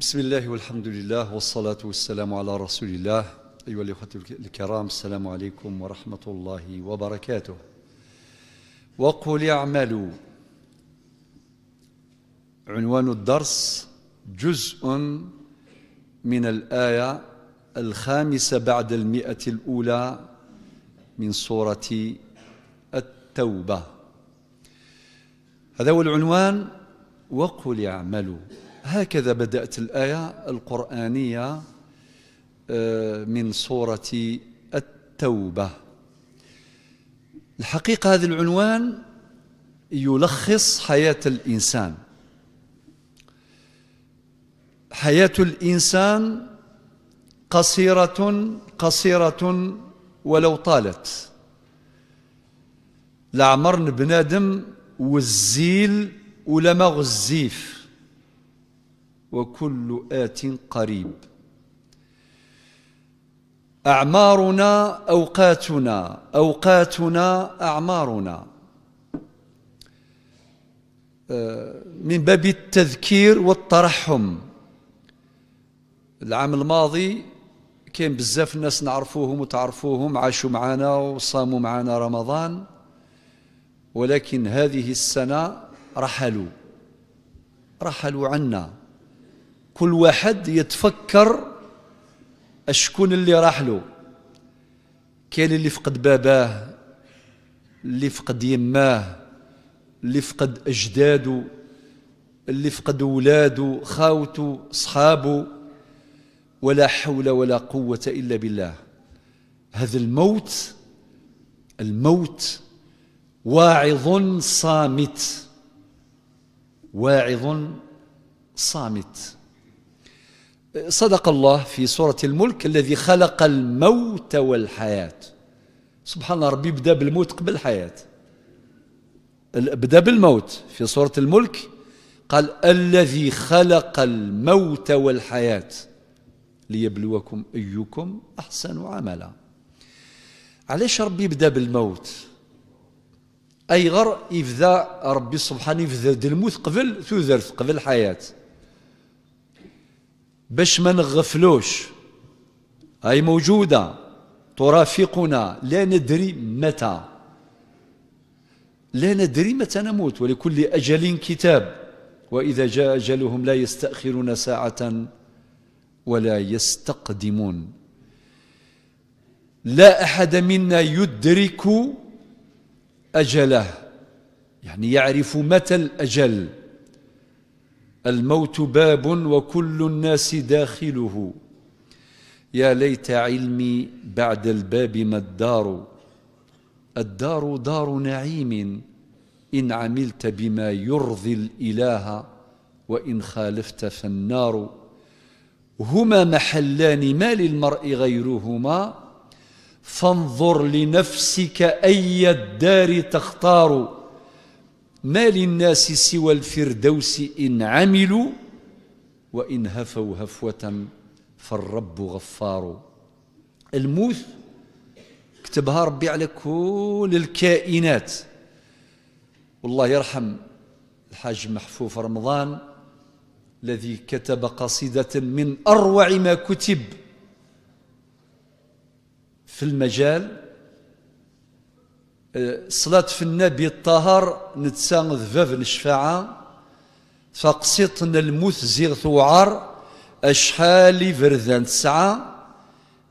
بسم الله والحمد لله والصلاة والسلام على رسول الله أيها الأخوة الكرام السلام عليكم ورحمة الله وبركاته وقل اعملوا عنوان الدرس جزء من الآية الخامسة بعد المئة الأولى من سورة التوبة هذا هو العنوان وقل اعملوا هكذا بدأت الآية القرآنية آه، من سورة التوبة الحقيقة هذا العنوان يلخص حياة الإنسان حياة الإنسان قصيرة قصيرة ولو طالت لعمرن بنادم والزيل ولا غزيف وكل آت قريب أعمارنا أوقاتنا أوقاتنا أعمارنا آه، من باب التذكير والترحم العام الماضي كان بزاف الناس نعرفوهم وتعرفوهم عاشوا معنا وصاموا معنا رمضان ولكن هذه السنة رحلوا رحلوا عنا كل واحد يتفكر شكون اللي راح له كاين اللي فقد باباه اللي فقد يماه اللي فقد اجداده اللي فقد ولاده خاوته صحابه ولا حول ولا قوه الا بالله هذا الموت الموت واعظ صامت واعظ صامت صدق الله في سورة الملك الذي خلق الموت والحياة سبحان الله ربي بدا بالموت قبل الحياة بدا بالموت في سورة الملك قال الذي خلق الموت والحياة ليبلوكم أيكم أحسن عملا علاش ربي بدا بالموت أي غر يبدا ربي سبحانه يبدا الموت قبل ثوذرت قبل الحياة باش ما نغفلوش هاي موجودة ترافقنا لا ندري متى لا ندري متى نموت ولكل أجل كتاب وإذا جاء أجلهم لا يستأخرون ساعة ولا يستقدمون لا أحد منا يدرك أجله يعني يعرف متى الأجل الموت باب وكل الناس داخله يا ليت علمي بعد الباب ما الدار الدار دار نعيم إن عملت بما يرضي الإله وإن خالفت فالنار هما محلان ما للمرء غيرهما فانظر لنفسك أي الدار تختار ما للناس سوى الفردوس إن عملوا وإن هفوا هفوة فالرب غفار الموت كتبها ربي على كل الكائنات والله يرحم الحاج محفوف رمضان الذي كتب قصيدة من أروع ما كتب في المجال صلاة في النبي الطهر نتسان ذباب الشفاعة فقسيطنا الموت زيغ ثوعر أشحال فردان تسعة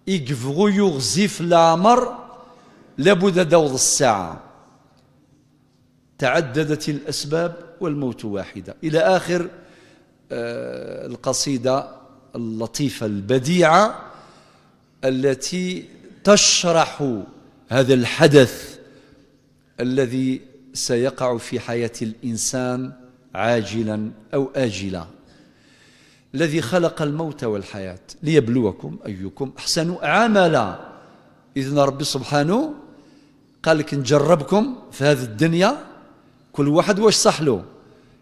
يقفغو يغزي في العمر لابد دوض الساعة تعددت الأسباب والموت واحدة إلى آخر آه، القصيدة اللطيفة البديعة التي تشرح هذا الحدث الذي سيقع في حياة الإنسان عاجلا أو آجلا الذي خلق الموت والحياة ليبلوكم أيكم أحسن عملا إذن ربي سبحانه قال لك نجربكم في هذه الدنيا كل واحد واش صح له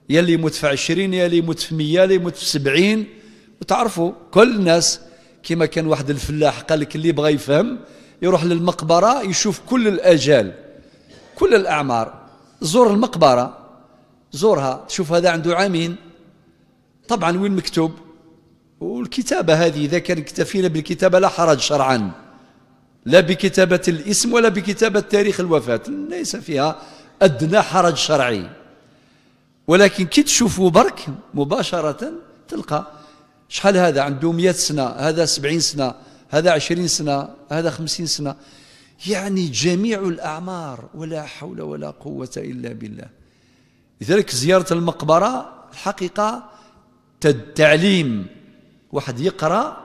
يا اللي يموت في عشرين يا اللي يموت في مية اللي يموت في سبعين وتعرفوا كل الناس كما كان واحد الفلاح قال لك اللي يبغى يفهم يروح للمقبرة يشوف كل الأجال كل الأعمار زور المقبرة زورها تشوف هذا عنده عامين طبعا وين مكتوب والكتابة هذه إذا كان اكتفينا بالكتابة لا حرج شرعا لا بكتابة الاسم ولا بكتابة تاريخ الوفاة ليس فيها أدنى حرج شرعي ولكن كي تشوفوا برك مباشرة تلقى شحال هذا عنده 100 سنة هذا 70 سنة هذا 20 سنة هذا 50 سنة يعني جميع الأعمار ولا حول ولا قوة إلا بالله لذلك زيارة المقبرة الحقيقة التعليم واحد يقرأ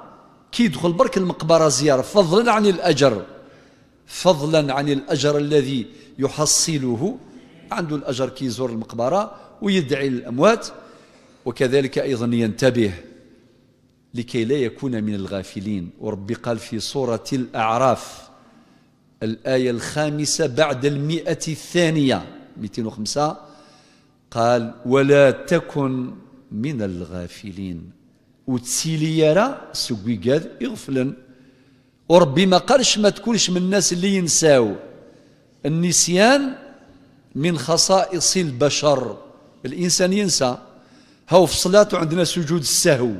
كي يدخل برك المقبرة زيارة فضلا عن الأجر فضلا عن الأجر الذي يحصله عنده الأجر كي يزور المقبرة ويدعي للأموات وكذلك أيضا ينتبه لكي لا يكون من الغافلين وربي قال في سورة الأعراف الآية الخامسة بعد المئة الثانية 205 قال ولا تكن من الغافلين وتسيلي يرى سوي قاد يغفلن وربي ما قالش ما تكونش من الناس اللي ينساو النسيان من خصائص البشر الإنسان ينسى هاو في صلاته عندنا سجود السهو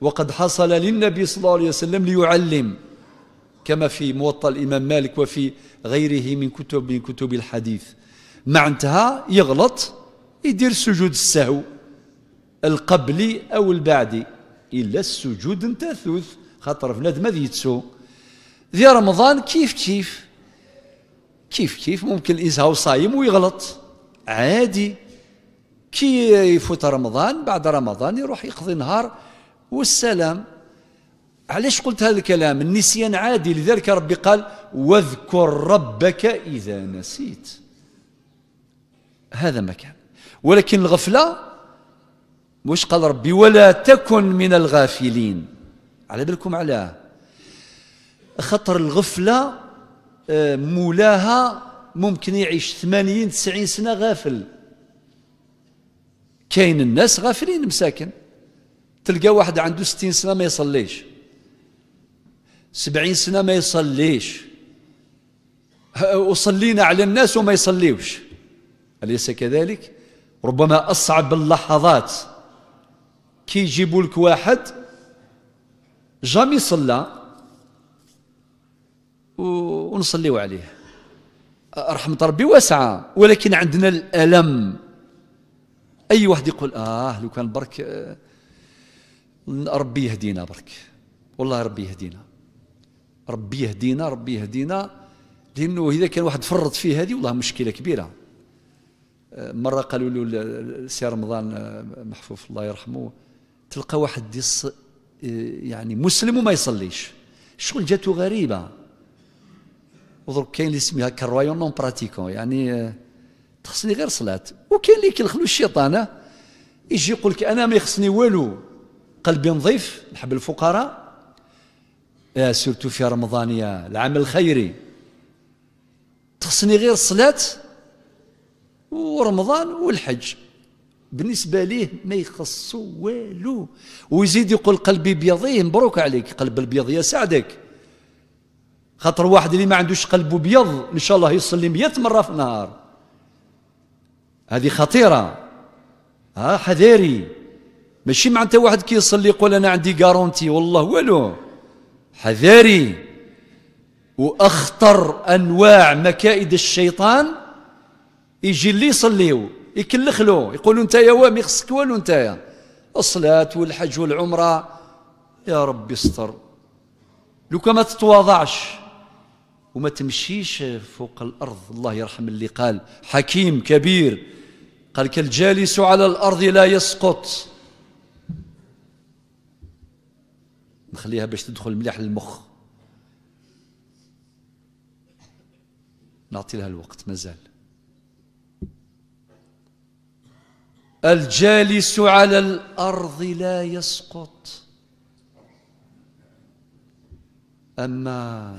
وقد حصل للنبي صلى الله عليه وسلم ليعلم كما في موطأ الإمام مالك وفي غيره من كتب من كتب الحديث معنتها انتهى يغلط يدير سجود السهو القبلي أو البعدي إلا السجود انت ثوث خاطر بنادم ما يتسو في رمضان كيف كيف كيف كيف ممكن الإنسان صايم ويغلط عادي كي يفوت رمضان بعد رمضان يروح يقضي نهار والسلام علاش قلت هذا الكلام النسيان عادي لذلك ربي قال واذكر ربك إذا نسيت هذا مكان ولكن الغفلة واش قال ربي ولا تكن من الغافلين على بالكم علاه خطر الغفلة آه، مولاها ممكن يعيش 80 90 سنة غافل كاين الناس غافلين مساكن تلقى واحد عنده 60 سنة ما يصليش سبعين سنة ما يصليش وصلينا على الناس وما يصليوش أليس كذلك ربما أصعب اللحظات كي يجيبوا لك واحد جامي صلى ونصليو عليه رحمة ربي واسعة ولكن عندنا الألم أي واحد يقول آه لو كان برك ربي يهدينا برك والله ربي يهدينا ربي يهدينا ربي يهدينا لانه اذا كان واحد فرط فيه هذه والله مشكله كبيره آه، مره قالوا له السي رمضان آه، محفوف الله يرحمه تلقى واحد يص آه، يعني مسلم وما يصليش الشغل جاته غريبه ودرك كاين اللي يسميها كرويون نون براتيكون يعني تخصني غير صلاه وكاين اللي كيدخلوا الشيطان يجي يقول لك انا ما يخصني والو قلبي نظيف نحب الفقراء يا سورتو في رمضان يا العمل الخيري تخصني غير الصلاة ورمضان والحج بالنسبة ليه ما يخصو والو ويزيد يقول قلبي بيضيه مبروك عليك قلب البيض يساعدك خاطر واحد اللي ما عندوش قلبه بيض ان شاء الله يصلي مية مره في النهار هذه خطيره ها حذاري ماشي معناتها واحد كيصلي يقول انا عندي كارونتي والله والو حذاري واخطر انواع مكائد الشيطان يجي اللي يصليو يكلخلو يقولوا انت يا وامي خصك والو انت يا الصلاه والحج والعمره يا ربي استر لو كما تتواضعش وما تمشيش فوق الارض الله يرحم اللي قال حكيم كبير قال كالجالس على الارض لا يسقط نخليها باش تدخل مليح للمخ نعطي لها الوقت مازال الجالس على الأرض لا يسقط أما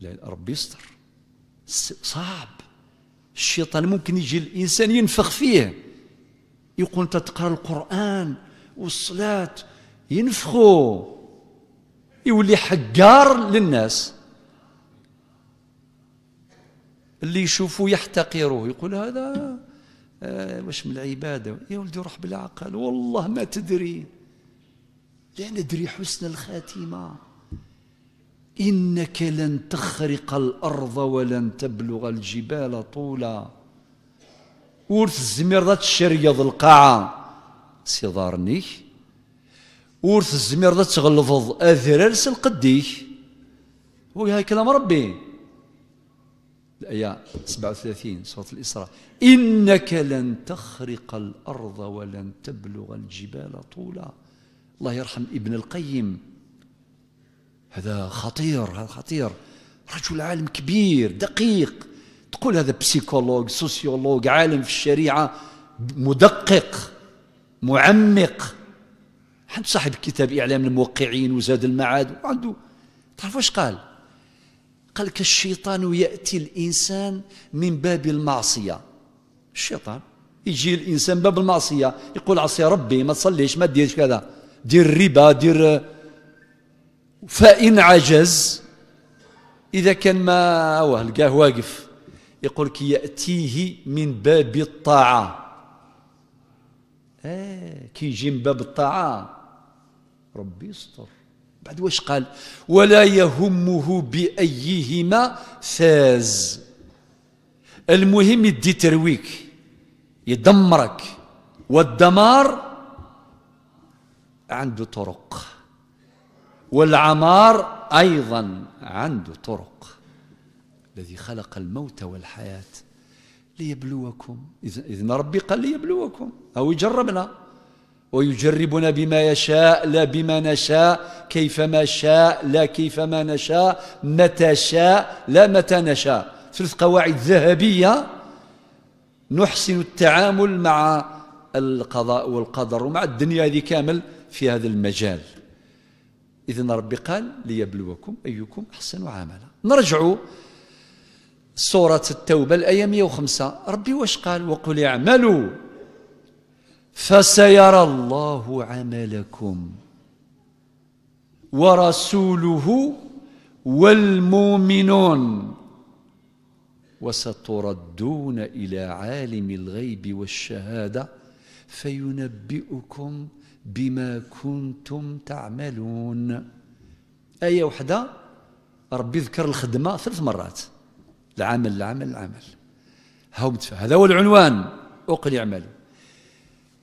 لا ربي يستر صعب الشيطان ممكن يجي الإنسان ينفخ فيه يقول أنت تقرأ القرآن والصلاة ينفخو يولي حقار للناس اللي يشوفوا يحتقروه يقول هذا آه واش من العباده يا ولدي روح بالعقل والله ما تدري لا ندري حسن الخاتمه انك لن تخرق الارض ولن تبلغ الجبال طولا ورث الزمير ذات الشريض القاعه سي ضارنيك ور تزمير تغلفظ اذرار سلقديك هاي كلام ربي الآية 37 سورة الإسراء إنك لن تخرق الأرض ولن تبلغ الجبال طولا الله يرحم ابن القيم هذا خطير هذا خطير رجل عالم كبير دقيق تقول هذا بسيكولوج سوسيولوج عالم في الشريعة مدقق معمق عنده صاحب كتاب إعلام الموقعين وزاد المعاد وعنده تعرف واش قال قال لك الشيطان يأتي الإنسان من باب المعصية الشيطان يجي الإنسان باب المعصية يقول عصي ربي ما تصليش ما ديرش كذا دير الربا دير فإن عجز إذا كان ما واه لقاه واقف يقول لك يأتيه من باب الطاعة ايه كي يجي من باب الطاعة ربي يستر بعد واش قال ولا يهمه بأيهما فاز المهم يدي ترويك يدمرك والدمار عنده طرق والعمار أيضا عنده طرق الذي خلق الموت والحياة ليبلوكم إذن ربي قال ليبلوكم أو يجربنا ويجربنا بما يشاء لا بما نشاء كيفما شاء لا كيفما نشاء متى شاء لا متى نشاء ثلاث قواعد ذهبية نحسن التعامل مع القضاء والقدر ومع الدنيا هذه كامل في هذا المجال إذن ربي قال ليبلوكم أيكم أحسن عملا نرجع سورة التوبة الآية 105 ربي واش قال وقل اعملوا فسيرى الله عملكم ورسوله والمؤمنون وستردون إلى عالم الغيب والشهادة فينبئكم بما كنتم تعملون آية وحدة ربي ذكر الخدمة ثلاث مرات العمل العمل العمل هذا هو العنوان أقل يعملوا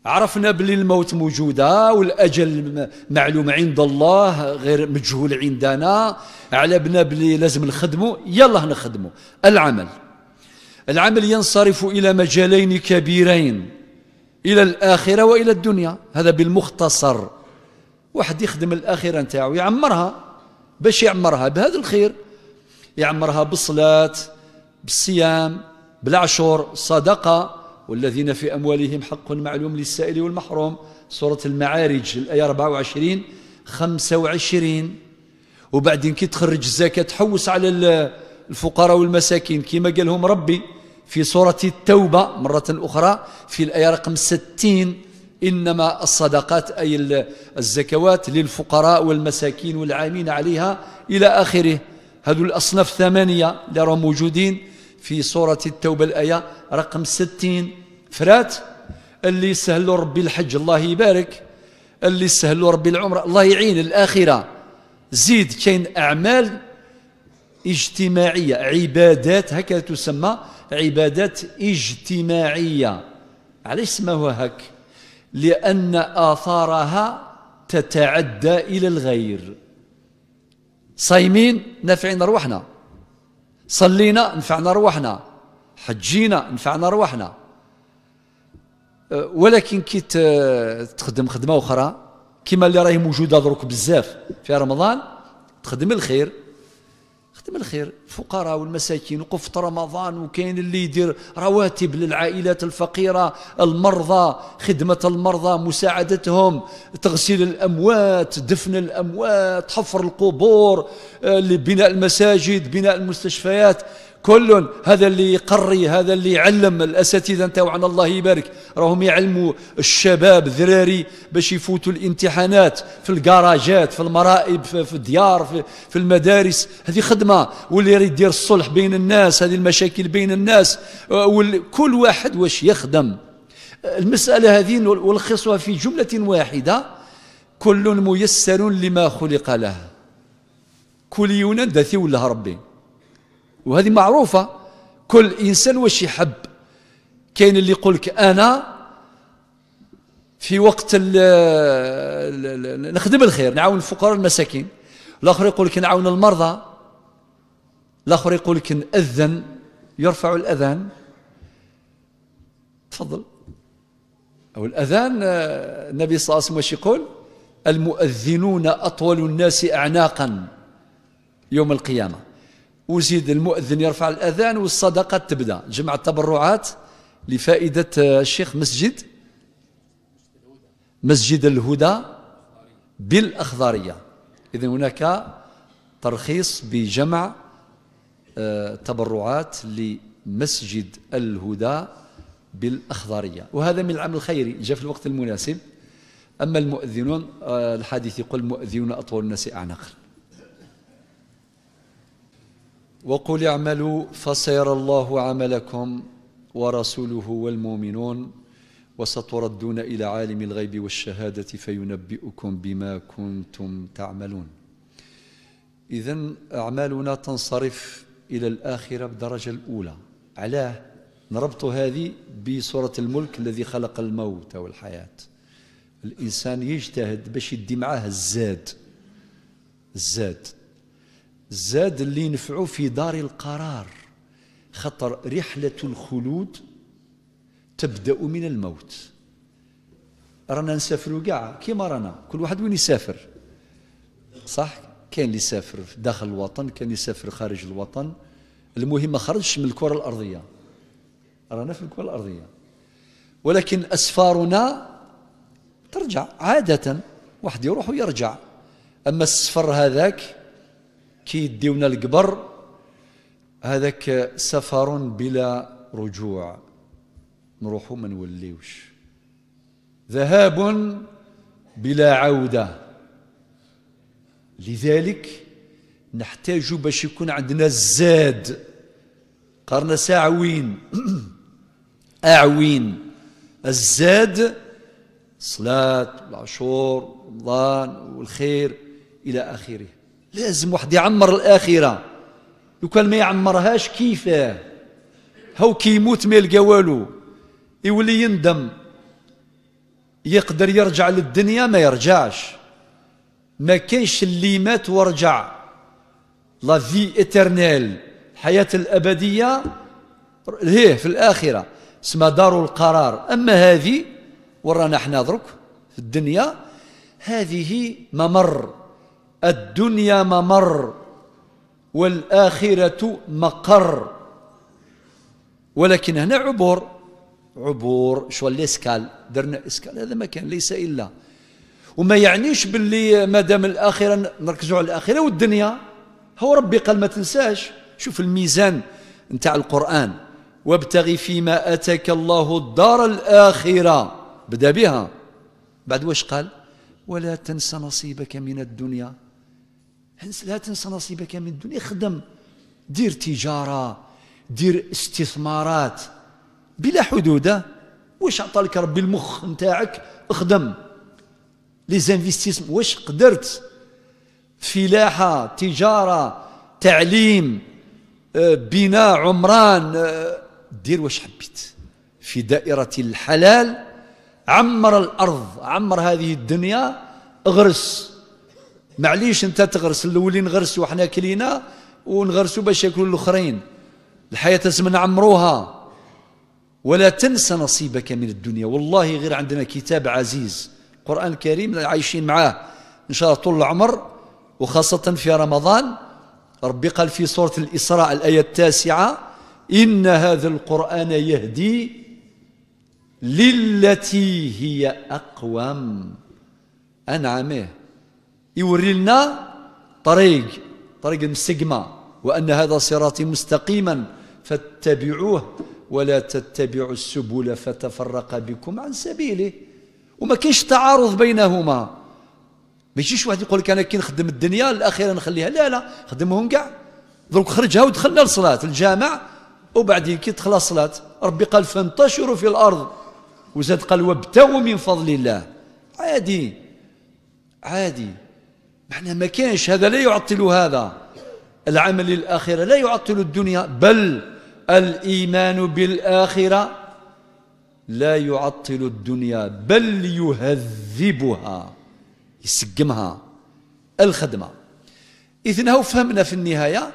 عرفنا بلي الموت موجودة والأجل معلوم عند الله غير مجهول عندنا على بنا بلي لازم نخدمه يلا نخدمه العمل العمل ينصرف إلى مجالين كبيرين إلى الآخرة وإلى الدنيا هذا بالمختصر واحد يخدم الآخرة نتاعو يعمرها باش يعمرها بهذا الخير يعمرها بالصلاة بالصيام بالعشر صدقه والذين في أموالهم حق معلوم للسائل والمحروم سورة المعارج الآية 24 25 وبعدين كي تخرج الزكاة تحوس على الفقراء والمساكين كما قال لهم ربي في سورة التوبة مرة أخرى في الآية رقم 60 إنما الصدقات أي الزكوات للفقراء والمساكين والعامين عليها إلى آخره هذو الأصناف الثمانية اللي راهم موجودين في سورة التوبة الآية رقم 60 فرات اللي سهل ربي الحج الله يبارك اللي سهل ربي العمرة الله يعين الآخرة زيد كاين أعمال اجتماعية عبادات هكذا تسمى عبادات اجتماعية علاش سماوها هك لأن آثارها تتعدى إلى الغير صايمين نافعين روحنا صلينا نفعنا روحنا حجينا نفعنا روحنا أه، ولكن كي تخدم خدمه اخرى كما اللي راهي موجوده دروك بزاف في رمضان تخدم الخير من الخير الفقراء والمساكين وقف رمضان وكاين اللي يدير رواتب للعائلات الفقيرة المرضى خدمة المرضى مساعدتهم تغسيل الأموات دفن الأموات حفر القبور آه، بناء المساجد بناء المستشفيات كل هذا اللي يقري هذا اللي يعلم الاساتذه نتاعو عن الله يبارك راهم يعلموا الشباب ذراري باش يفوتوا الامتحانات في الكراجات في المرائب في الديار في, في المدارس هذه خدمه واللي يريد يدير الصلح بين الناس هذه المشاكل بين الناس أه، كل واحد واش يخدم المساله هذه نلخصها في جمله واحده كل ميسر لما خلق له كل يونان دثي ولا ربي وهذه معروفة كل إنسان واش يحب كاين اللي يقول لك أنا في وقت الـ الـ نخدم الخير نعاون الفقراء المساكين الآخر يقول لك نعاون المرضى الآخر يقول لك نأذن يرفع الأذان تفضل أو الأذان آه، النبي صلى الله عليه وسلم واش يقول المؤذنون أطول الناس أعناقا يوم القيامة وزيد المؤذن يرفع الأذان والصدقه تبدأ جمع التبرعات لفائدة الشيخ مسجد مسجد الهدى بالأخضرية إذا هناك ترخيص بجمع آه، تبرعات لمسجد الهدى بالأخضرية وهذا من العمل الخيري جاء في الوقت المناسب أما المؤذنون آه، الحديث يقول المؤذنون أطول الناس أعناقا وقل اعملوا فسيرى الله عملكم ورسوله والمؤمنون وستردون إلى عالم الغيب والشهادة فينبئكم بما كنتم تعملون إذا أعمالنا تنصرف إلى الآخرة بالدرجة الأولى علاه نربط هذه بسورة الملك الذي خلق الموت والحياة الإنسان يجتهد باش يدي معاه الزاد الزاد زاد اللي نفعو في دار القرار خطر رحلة الخلود تبدأ من الموت رانا نسافروا كاع كيما رانا كل واحد وين يسافر صح كاين اللي يسافر داخل الوطن كاين اللي يسافر خارج الوطن المهم ما خرجش من الكرة الأرضية رانا في الكرة الأرضية ولكن أسفارنا ترجع عادة واحد يروح ويرجع أما السفر هذاك كي يديونا القبر هذاك سفر بلا رجوع نروحو ما نوليوش ذهاب بلا عودة لذلك نحتاج باش يكون عندنا الزاد قرنا ساعوين أعوين الزاد صلاة العشور رمضان والخير إلى آخره لازم واحد يعمر الآخرة لو كان ما يعمرهاش كيفاه هو كيموت ما يلقى والو يولي يندم يقدر يرجع للدنيا ما يرجعش ما كانش اللي مات ورجع لا في اترنيل الحياة الأبدية هي في الآخرة اسمها دار القرار أما هذه ورانا احنا درك في الدنيا هذه ممر الدنيا ممر والآخرة مقر ولكن هنا عبور عبور شو الاسكال درنا اسكال هذا مكان ليس إلا وما يعنيش باللي ما دام الآخرة نركزوا على الآخرة والدنيا هو ربي قال ما تنساش شوف الميزان نتاع القرآن وابتغي فيما أتاك الله الدار الآخرة بدأ بها بعد واش قال ولا تنس نصيبك من الدنيا لا تنسى نصيبك من الدنيا اخدم دير تجارة دير استثمارات بلا حدود واش عطى لك ربي المخ نتاعك اخدم لي زانفيستيسم واش قدرت فلاحة تجارة تعليم آه، بناء عمران آه، دير واش حبيت في دائرة الحلال عمر الأرض عمر هذه الدنيا اغرس معليش انت تغرس الاولين غرسوا حنا كلينا ونغرسوا باش ياكلوا الاخرين الحياه لازم نعمروها ولا تنسى نصيبك من الدنيا والله غير عندنا كتاب عزيز القران الكريم عايشين معاه ان شاء الله طول العمر وخاصه في رمضان ربي قال في سوره الاسراء الايه التاسعه ان هذا القران يهدي للتي هي اقوم انعمه يوري لنا طريق طريق السجما وأن هذا صراطي مستقيما فاتبعوه ولا تتبعوا السبل فتفرق بكم عن سبيله وما كاينش تعارض بينهما يجيش واحد يقول لك انا كي نخدم الدنيا الاخيره نخليها لا لا خدمهم كاع دروك خرجها ودخلنا للصلاه الجامع وبعدين كي تخلى الصلاه ربي قال فانتشروا في الارض وزاد قال وابتغوا من فضل الله عادي عادي معنى ما كانش هذا لا يعطل هذا العمل الآخرة لا يعطل الدنيا بل الإيمان بالآخرة لا يعطل الدنيا بل يهذبها يسقمها الخدمة إذن هو فهمنا في النهاية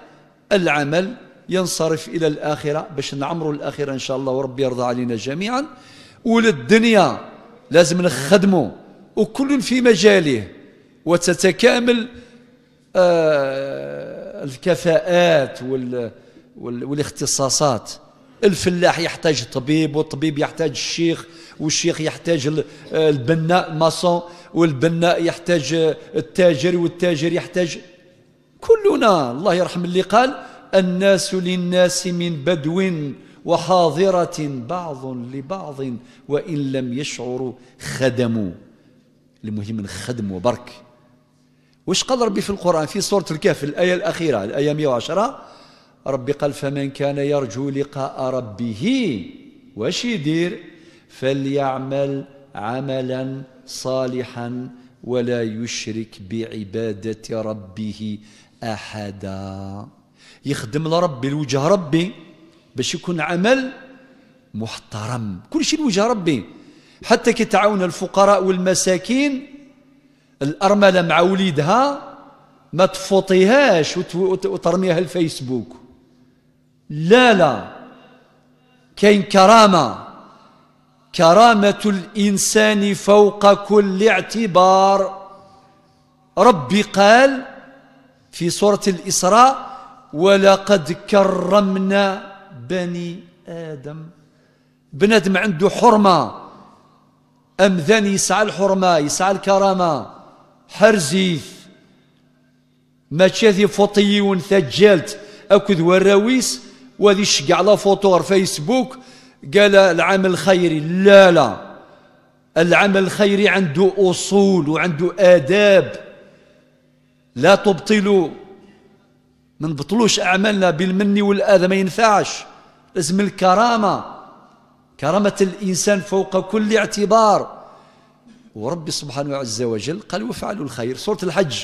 العمل ينصرف إلى الآخرة باش نعمروا الآخرة إن شاء الله وربي يرضى علينا جميعا وللدنيا لازم نخدمه وكل في مجاله وتتكامل آه، الكفاءات والاختصاصات الفلاح يحتاج طبيب والطبيب يحتاج الشيخ والشيخ يحتاج البناء الماسون والبناء يحتاج التاجر والتاجر يحتاج كلنا الله يرحم اللي قال الناس للناس من بدو وحاضرة بعض لبعض وإن لم يشعروا خدموا المهم نخدموا برك واش قال ربي في القرآن في سورة الكهف الآية الأخيرة الآية 110 ربي قال فمن كان يرجو لقاء ربه واش يدير فليعمل عملا صالحا ولا يشرك بعبادة ربه أحدا يخدم لربي لوجه ربي باش يكون عمل محترم كل شيء الوجه ربي حتى كي تعاون الفقراء والمساكين الأرملة مع وليدها ما تفوطيهاش وترميها الفيسبوك لا لا كاين كرامة كرامة الإنسان فوق كل اعتبار ربي قال في سورة الإسراء ولقد كرمنا بني آدم بنادم عنده حرمة ام ذني يسعى الحرمة يسعى الكرامة حرزيث ما ذي فوطيون ثجالت أكد وراويس وذي شقع على فوتور فيسبوك قال العمل الخيري لا لا العمل الخيري عنده أصول وعنده آداب لا تبطلوا ما نبطلوش أعمالنا بالمن والأذى ما ينفعش لازم الكرامة كرامة الإنسان فوق كل اعتبار ورب سبحانه عز وجل قال وافعلوا الخير سورة الحج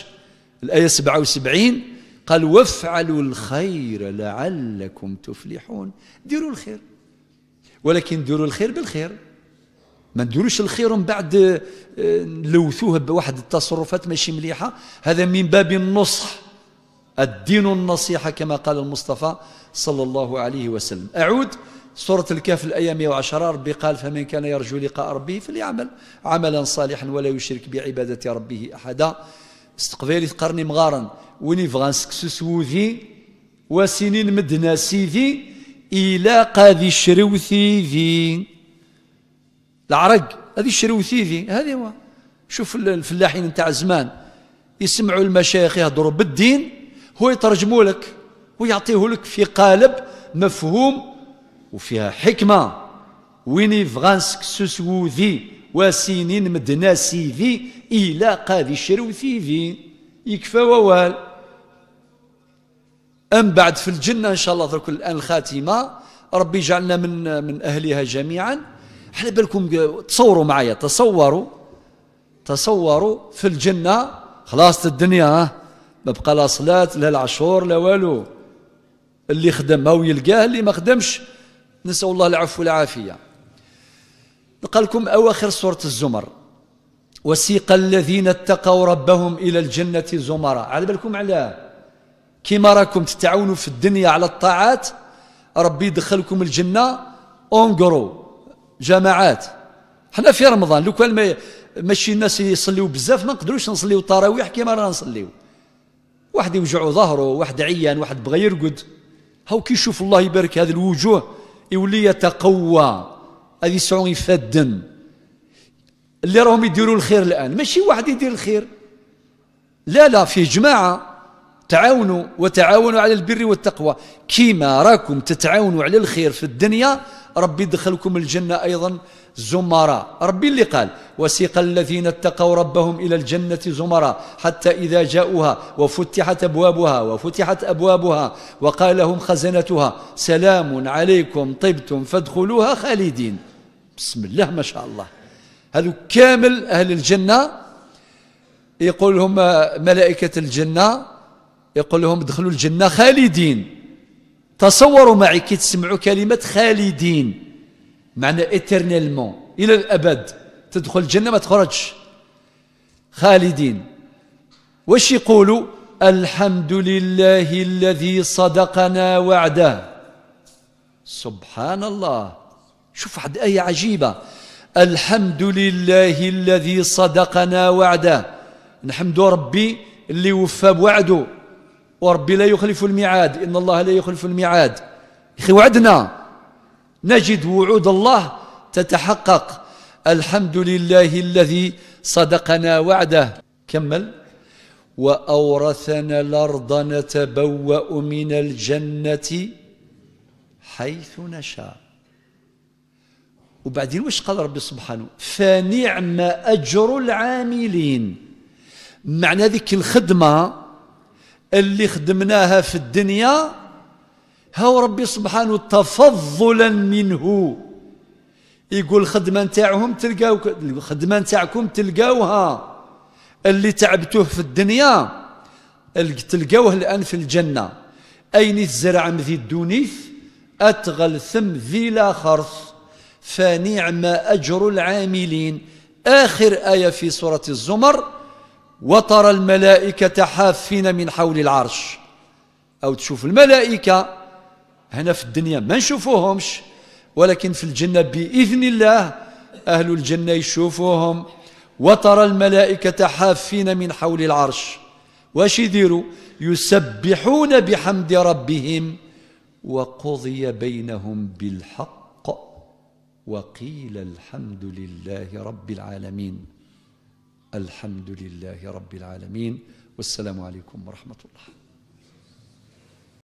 الآية 77 قال وافعلوا الخير لعلكم تفلحون ديروا الخير ولكن ديروا الخير بالخير ما نديروش الخير من بعد نلوثوه آه، بواحد التصرفات ماشي مليحة هذا من باب النصح الدين النصيحة كما قال المصطفى صلى الله عليه وسلم أعود سورة الكهف الآية 110 ربي قال فمن كان يرجو لقاء ربه فليعمل عملا صالحا ولا يشرك بعبادة ربه أحدا استقبالي تقرني مغارا وني فغان نسكسو وذي وسنين مدنا سيدي إلى قاذي شروثي ذي العرق هذه الشروثي ذي هذي هو شوف الفلاحين نتاع زمان يسمعوا المشايخ يهضروا بالدين هو يترجموا لك ويعطيه لك في قالب مفهوم وفيها حكمة ويني فغانسك سوسو ذي واسينين مدنا سيدي إلى قاذي شروثي ذي يكفى ووال أم بعد في الجنة إن شاء الله ذلك الآن الخاتمة ربي جعلنا من من أهلها جميعا على بالكم تصوروا معايا تصوروا تصوروا في الجنة خلاص الدنيا ها ما بقى لا صلاة لا العشور لا والو اللي خدم هو يلقاه اللي ما خدمش نسأل الله العفو والعافية نقل لكم أواخر سورة الزمر وسيق الذين اتقوا ربهم إلى الجنة زمرا على بالكم على كما راكم تتعاونوا في الدنيا على الطاعات ربي يدخلكم الجنة اونغرو جماعات حنا في رمضان لو كان ماشي الناس يصليو بزاف ما نقدروش نصليو التراويح كما رانا نصليو واحد يوجعوا ظهره واحد عيان واحد بغى يرقد هاو كي يشوف الله يبارك هذه الوجوه يولي يتقوى هذه يسعوا يفدن اللي راهم يديروا الخير الان ماشي واحد يدير الخير لا لا في جماعه تعاونوا وتعاونوا على البر والتقوى كيما راكم تتعاونوا على الخير في الدنيا ربي يدخلكم الجنه ايضا زمرا ربي اللي قال وسيق الذين اتقوا ربهم إلى الجنة زمرا حتى إذا جاءوها وفتحت أبوابها وفتحت أبوابها وقال لهم خزنتها سلام عليكم طبتم فادخلوها خالدين بسم الله ما شاء الله هذو كامل أهل الجنة يقول لهم آه، ملائكة الجنة يقول لهم ادخلوا الجنة خالدين تصوروا معي كي تسمعوا كلمة خالدين معنى ايترنيلمون إلى الأبد تدخل الجنة ما تخرجش خالدين واش يقولوا الحمد لله الذي صدقنا وعده سبحان الله شوف واحد آية عجيبة الحمد لله الذي صدقنا وعده نحمد ربي اللي وفى بوعده وربي لا يخلف الميعاد إن الله لا يخلف الميعاد يخي وعدنا نجد وعود الله تتحقق الحمد لله الذي صدقنا وعده كمل وأورثنا الأرض نتبوأ من الجنة حيث نشاء وبعدين واش قال ربي سبحانه فنعم أجر العاملين معنى ذيك الخدمة اللي خدمناها في الدنيا هاو ربي سبحانه تفضلا منه يقول الخدمه نتاعهم تلقاو الخدمه نتاعكم تلقاوها اللي تعبتوه في الدنيا تلقاوه الان في الجنه اين الزرع ذي الدونيث اتغل ثم ذي لا خرث فنعم اجر العاملين اخر ايه في سوره الزمر وترى الملائكه حافين من حول العرش او تشوف الملائكه هنا في الدنيا ما نشوفوهمش ولكن في الجنة بإذن الله أهل الجنة يشوفوهم وترى الملائكة حافين من حول العرش واش يديروا يسبحون بحمد ربهم وقضي بينهم بالحق وقيل الحمد لله رب العالمين الحمد لله رب العالمين والسلام عليكم ورحمة الله